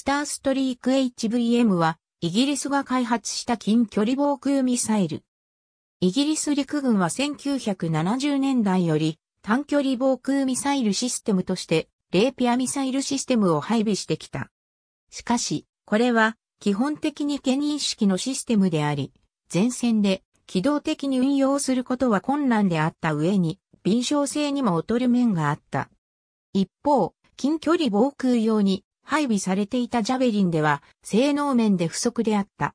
スターストリーク HVM は、イギリスが開発した近距離防空ミサイル。イギリス陸軍は1970年代より短距離防空ミサイルシステムとしてレーピアミサイルシステムを配備してきた。しかし、これは基本的に牽認式のシステムであり、前線で機動的に運用することは困難であった上に、敏捷性にも劣る面があった。一方、近距離防空用に配備されていたジャベリンでは性能面で不足であった。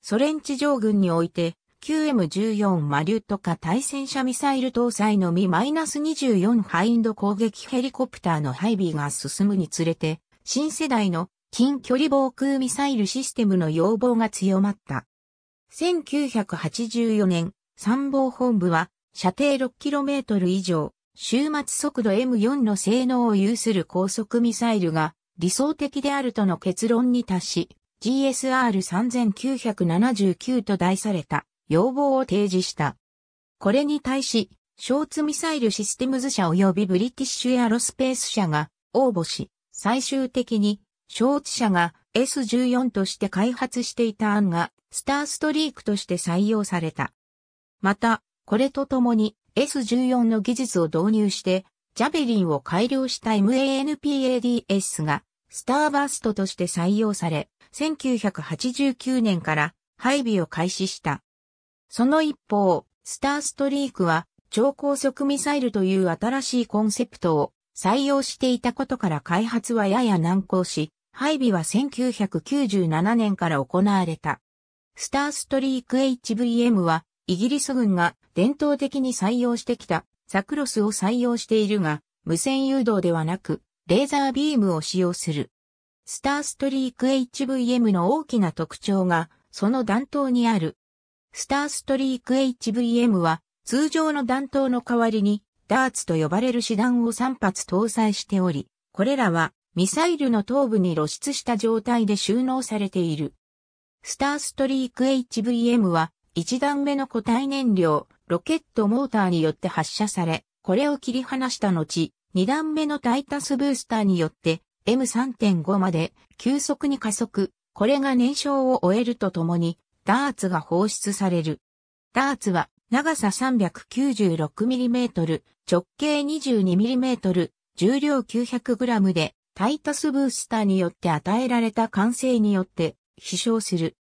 ソ連地上軍において QM14 マリュット化。対戦車ミサイル搭載のみ -24 ハインド攻撃ヘリコプターの配備が進むにつれて、新世代の近距離防空ミサイルシステムの要望が強まった。1984年、参謀本部は射程 6km 以上、終末速度 M4 の性能を有する高速ミサイルが理想的であるとの結論に達し、GSR3979 と題された要望を提示した。これに対し、ショーツミサイルシステムズ社及びブリティッシュエアロスペース社が応募し、最終的に、ショーツ社が S14 として開発していた案が、スターストリークとして採用された。また、これとともに S14 の技術を導入して、ジャベリンを改良した MANPADS が、スターバーストとして採用され、1989年から配備を開始した。その一方、スターストリークは超高速ミサイルという新しいコンセプトを採用していたことから開発はやや難航し、配備は1997年から行われた。スターストリーク HVM はイギリス軍が伝統的に採用してきたザクロスを採用しているが、無線誘導ではなく、レーザービームを使用する。スターストリーク HVM の大きな特徴が、その弾頭にある。スターストリーク HVM は、通常の弾頭の代わりに、ダーツと呼ばれる手段を3発搭載しており、これらは、ミサイルの頭部に露出した状態で収納されている。スターストリーク HVM は、1段目の固体燃料、ロケットモーターによって発射され、これを切り離した後、2段目のタイタスブースターによって M3.5 まで急速に加速、これが燃焼を終えるとともに、ダーツが放出される。ダーツは長さ 396mm、直径 22mm、重量 900g で、タイタスブースターによって与えられた完成によって飛翔する。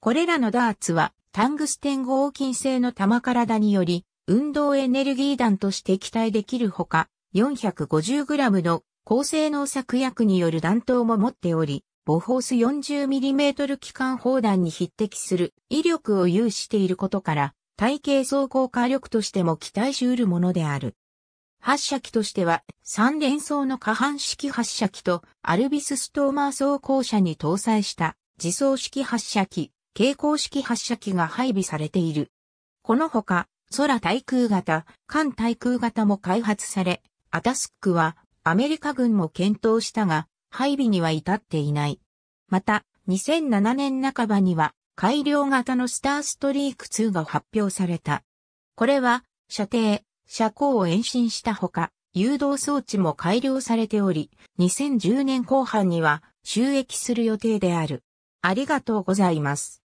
これらのダーツはタングステン合金製の玉体により、運動エネルギー弾として期待できるほか、450g の高性能作薬による弾頭も持っており、ボホース 40mm 機関砲弾に匹敵する威力を有していることから、体系走行火力としても期待し得るものである。発射機としては、3連装の可搬式発射機とアルビスストーマー装甲車に搭載した自走式発射機、蛍光式発射機が配備されている。このほか、空対空型、艦対空型も開発され、アタスックはアメリカ軍も検討したが、配備には至っていない。また、2007年半ばには、改良型のスターストリーク2が発表された。これは、射程、射高を延伸したほか、誘導装置も改良されており、2010年後半には収益する予定である。ありがとうございます。